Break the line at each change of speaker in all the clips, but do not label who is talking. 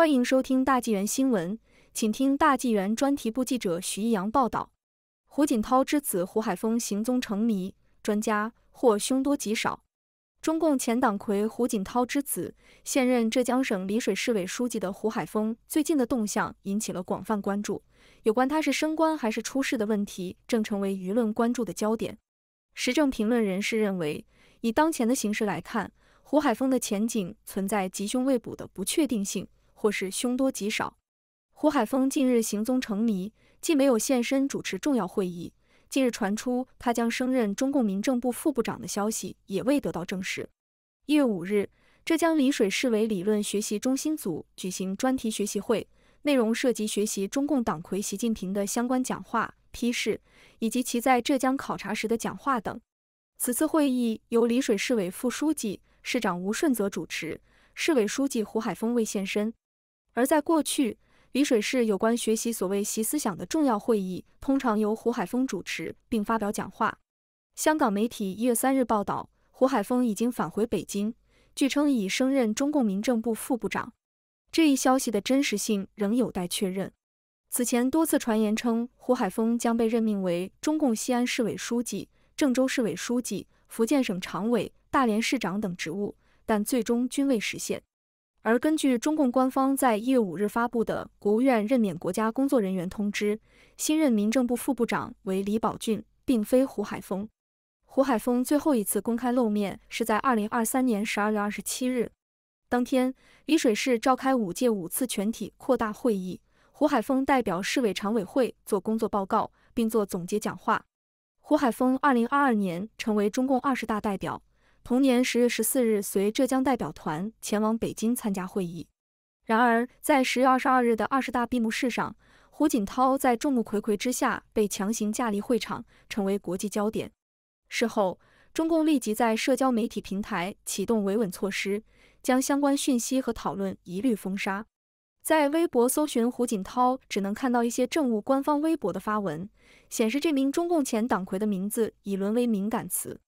欢迎收听大纪元新闻，请听大纪元专题部记者徐一阳报道：胡锦涛之子胡海峰行踪成谜，专家或凶多吉少。中共前党魁胡锦涛之子、现任浙江省丽水市委书记的胡海峰最近的动向引起了广泛关注，有关他是升官还是出事的问题，正成为舆论关注的焦点。时政评论人士认为，以当前的形势来看，胡海峰的前景存在吉凶未卜的不确定性。或是凶多吉少。胡海峰近日行踪成谜，既没有现身主持重要会议，近日传出他将升任中共民政部副部长的消息也未得到证实。一月五日，浙江丽水市委理论学习中心组举行专题学习会，内容涉及学习中共党魁习近平的相关讲话批示以及其在浙江考察时的讲话等。此次会议由丽水市委副书记、市长吴顺泽主持，市委书记胡海峰未现身。而在过去，丽水市有关学习所谓习思想的重要会议，通常由胡海峰主持并发表讲话。香港媒体一月三日报道，胡海峰已经返回北京，据称已升任中共民政部副部长。这一消息的真实性仍有待确认。此前多次传言称胡海峰将被任命为中共西安市委书记、郑州市委书记、福建省常委、大连市长等职务，但最终均未实现。而根据中共官方在一月五日发布的国务院任免国家工作人员通知，新任民政部副部长为李宝俊，并非胡海峰。胡海峰最后一次公开露面是在二零二三年十二月二十七日，当天，丽水市召开五届五次全体扩大会议，胡海峰代表市委常委会作工作报告，并作总结讲话。胡海峰二零二二年成为中共二十大代表。同年十月十四日，随浙江代表团前往北京参加会议。然而，在十月二十二日的二十大闭幕式上，胡锦涛在众目睽睽之下被强行架离会场，成为国际焦点。事后，中共立即在社交媒体平台启动维稳措施，将相关讯息和讨论一律封杀。在微博搜寻胡锦涛，只能看到一些政务官方微博的发文，显示这名中共前党魁的名字已沦为敏感词。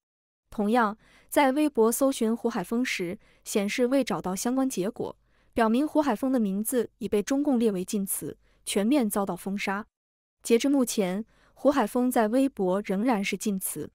同样，在微博搜寻胡海峰时，显示未找到相关结果，表明胡海峰的名字已被中共列为禁词，全面遭到封杀。截至目前，胡海峰在微博仍然是禁词。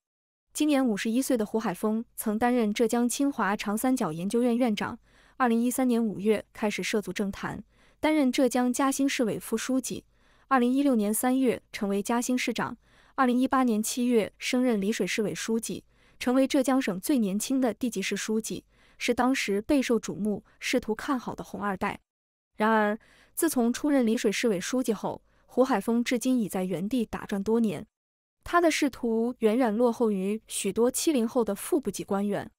今年五十一岁的胡海峰曾担任浙江清华长三角研究院院长，二零一三年五月开始涉足政坛，担任浙江嘉兴市委副书记，二零一六年三月成为嘉兴市长，二零一八年七月升任丽水市委书记。成为浙江省最年轻的地级市书记，是当时备受瞩目、仕途看好的“红二代”。然而，自从出任丽水市委书记后，胡海峰至今已在原地打转多年，他的仕途远远落后于许多七零后的副部级官员。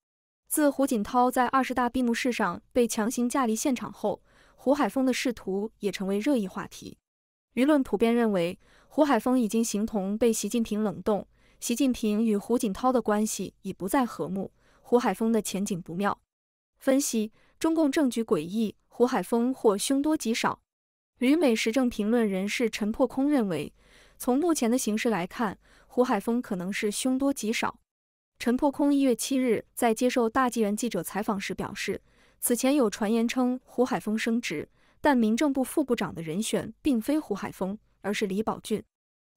自胡锦涛在二十大闭幕式上被强行架离现场后，胡海峰的仕途也成为热议话题。舆论普遍认为，胡海峰已经形同被习近平冷冻。习近平与胡锦涛的关系已不再和睦，胡海峰的前景不妙。分析中共政局诡异，胡海峰或凶多吉少。旅美时政评论人士陈破空认为，从目前的形势来看，胡海峰可能是凶多吉少。陈破空一月七日在接受大纪元记者采访时表示，此前有传言称胡海峰升职，但民政部副部长的人选并非胡海峰，而是李宝俊。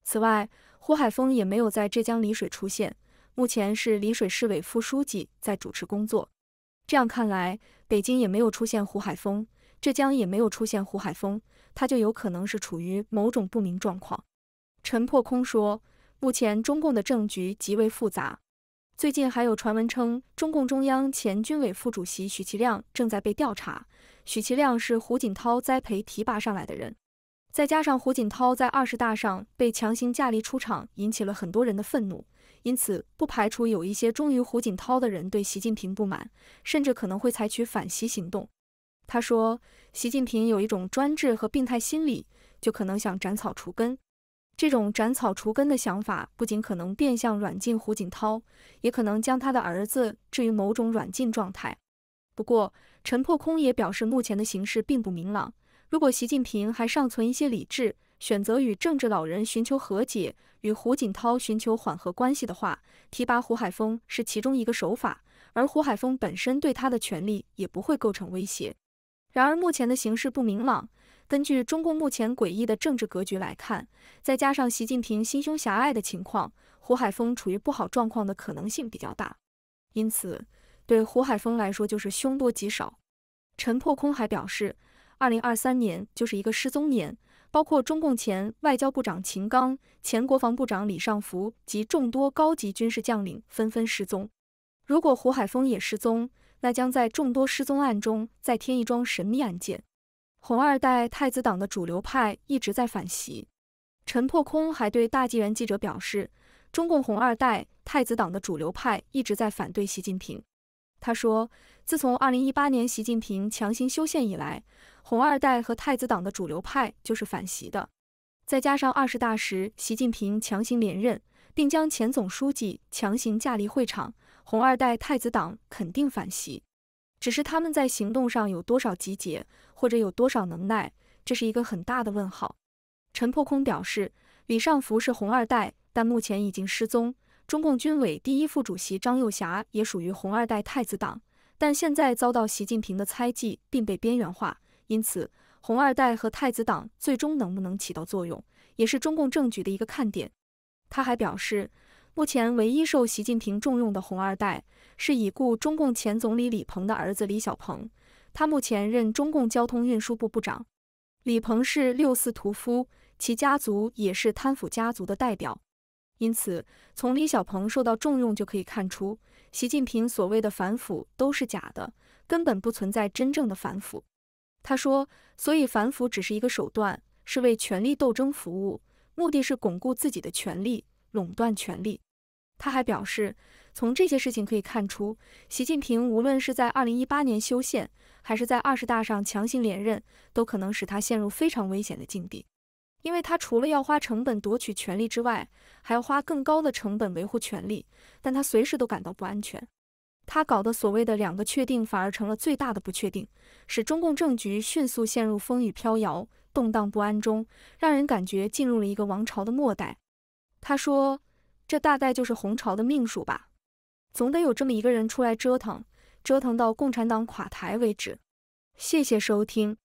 此外，胡海峰也没有在浙江丽水出现，目前是丽水市委副书记在主持工作。这样看来，北京也没有出现胡海峰，浙江也没有出现胡海峰，他就有可能是处于某种不明状况。陈破空说，目前中共的政局极为复杂，最近还有传闻称，中共中央前军委副主席许其亮正在被调查。许其亮是胡锦涛栽培提拔上来的人。再加上胡锦涛在二十大上被强行架离出场，引起了很多人的愤怒，因此不排除有一些忠于胡锦涛的人对习近平不满，甚至可能会采取反袭行动。他说，习近平有一种专制和病态心理，就可能想斩草除根。这种斩草除根的想法，不仅可能变相软禁胡锦涛，也可能将他的儿子置于某种软禁状态。不过，陈破空也表示，目前的形势并不明朗。如果习近平还尚存一些理智，选择与政治老人寻求和解，与胡锦涛寻求缓和关系的话，提拔胡海峰是其中一个手法，而胡海峰本身对他的权力也不会构成威胁。然而目前的形势不明朗，根据中共目前诡异的政治格局来看，再加上习近平心胸狭隘的情况，胡海峰处于不好状况的可能性比较大，因此对胡海峰来说就是凶多吉少。陈破空还表示。二零二三年就是一个失踪年，包括中共前外交部长秦刚、前国防部长李尚福及众多高级军事将领纷纷失踪。如果胡海峰也失踪，那将在众多失踪案中再添一桩神秘案件。红二代太子党的主流派一直在反袭。陈破空还对大纪元记者表示，中共红二代太子党的主流派一直在反对习近平。他说，自从二零一八年习近平强行修宪以来，红二代和太子党的主流派就是反习的。再加上二十大时习近平强行连任，并将前总书记强行架离会场，红二代、太子党肯定反习。只是他们在行动上有多少集结，或者有多少能耐，这是一个很大的问号。陈破空表示，李尚福是红二代，但目前已经失踪。中共军委第一副主席张幼霞也属于红二代太子党，但现在遭到习近平的猜忌并被边缘化，因此红二代和太子党最终能不能起到作用，也是中共政局的一个看点。他还表示，目前唯一受习近平重用的红二代是已故中共前总理李鹏的儿子李小鹏，他目前任中共交通运输部部长。李鹏是六四屠夫，其家族也是贪腐家族的代表。因此，从李小鹏受到重用就可以看出，习近平所谓的反腐都是假的，根本不存在真正的反腐。他说，所以反腐只是一个手段，是为权力斗争服务，目的是巩固自己的权力，垄断权力。他还表示，从这些事情可以看出，习近平无论是在二零一八年修宪，还是在二十大上强行连任，都可能使他陷入非常危险的境地。因为他除了要花成本夺取权力之外，还要花更高的成本维护权力，但他随时都感到不安全。他搞的所谓的两个确定，反而成了最大的不确定，使中共政局迅速陷入风雨飘摇、动荡不安中，让人感觉进入了一个王朝的末代。他说：“这大概就是红朝的命数吧，总得有这么一个人出来折腾，折腾到共产党垮台为止。”谢谢收听。